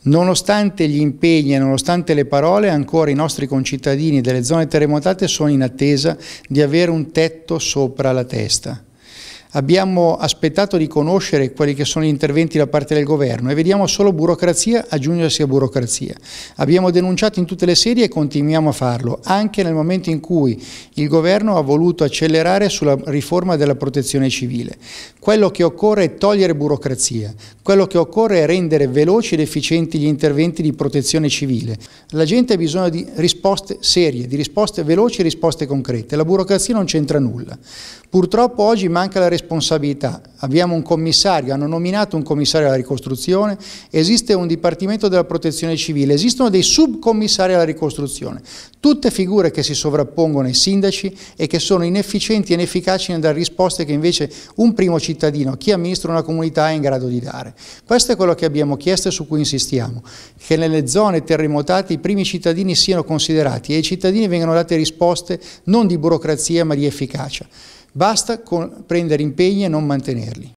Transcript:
Nonostante gli impegni e nonostante le parole, ancora i nostri concittadini delle zone terremotate sono in attesa di avere un tetto sopra la testa abbiamo aspettato di conoscere quelli che sono gli interventi da parte del governo e vediamo solo burocrazia aggiungersi a burocrazia. Abbiamo denunciato in tutte le sedi e continuiamo a farlo, anche nel momento in cui il governo ha voluto accelerare sulla riforma della protezione civile. Quello che occorre è togliere burocrazia, quello che occorre è rendere veloci ed efficienti gli interventi di protezione civile. La gente ha bisogno di risposte serie, di risposte veloci e risposte concrete. La burocrazia non c'entra nulla. Purtroppo oggi manca la responsabilità. Abbiamo un commissario, hanno nominato un commissario alla ricostruzione, esiste un Dipartimento della Protezione Civile, esistono dei subcommissari alla ricostruzione, tutte figure che si sovrappongono ai sindaci e che sono inefficienti e inefficaci nel dare risposte che invece un primo cittadino, chi amministra una comunità, è in grado di dare. Questo è quello che abbiamo chiesto e su cui insistiamo, che nelle zone terremotate i primi cittadini siano considerati e ai cittadini vengano date risposte non di burocrazia ma di efficacia. Basta con prendere impegni e non mantenerli.